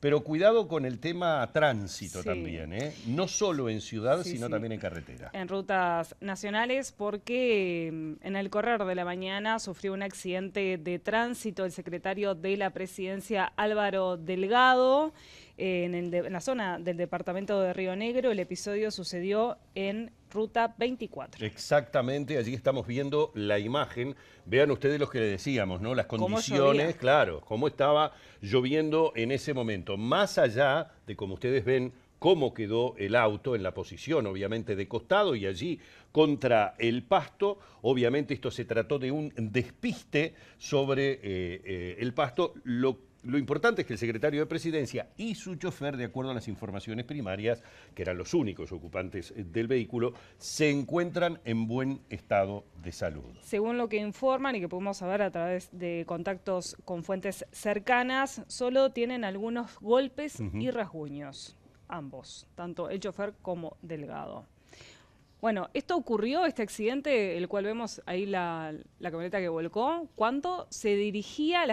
Pero cuidado con el tema tránsito también, ¿eh? no solo en ciudad, sino también en carretera. En rutas nacionales, porque mm, en el correr de la mañana sufrió un accidente de tránsito el secretario de la presidencia Álvaro Delgado en, la zona del departamento de Río Negro. El episodio sucedió en Ruta 24. Exactamente, allí estamos viendo la imagen. Vean ustedes lo que le decíamos, ¿no? Las condiciones, claro, cómo estaba lloviendo en ese momento. Más allá de como ustedes ven cómo quedó el auto en la posición, obviamente, de costado y allí contra el pasto. Obviamente esto se trató de un despiste sobre eh, eh, el pasto, lo lo importante es que el secretario de presidencia y su chofer, de acuerdo a las informaciones primarias, que eran los únicos ocupantes eh, del vehículo, se encuentran en buen estado de salud. Según lo que informan y que pudimos saber a través de contactos con fuentes cercanas, solo tienen algunos golpes y rasguños, ambos, tanto el chofer como Delgado. Bueno, esto ocurrió, este accidente, el cual vemos ahí la, camioneta que volcó, cuando se dirigía a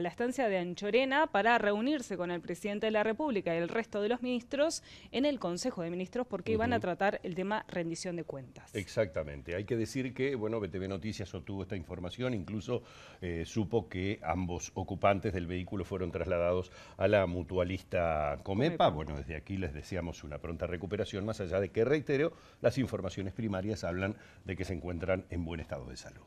la, estancia de Anchorena para reunirse con el presidente de la República y el resto de los ministros en el Consejo de Ministros porque iban a tratar el tema rendición de cuentas. Exactamente. Hay que decir que, bueno, BTV Noticias obtuvo esta información, incluso eh, supo que ambos ocupantes del vehículo fueron trasladados a la mutualista Comepa. Bueno, desde aquí les deseamos una pronta recuperación, más allá de que, reitero, la informaciones primarias hablan de que se encuentran en buen estado de salud.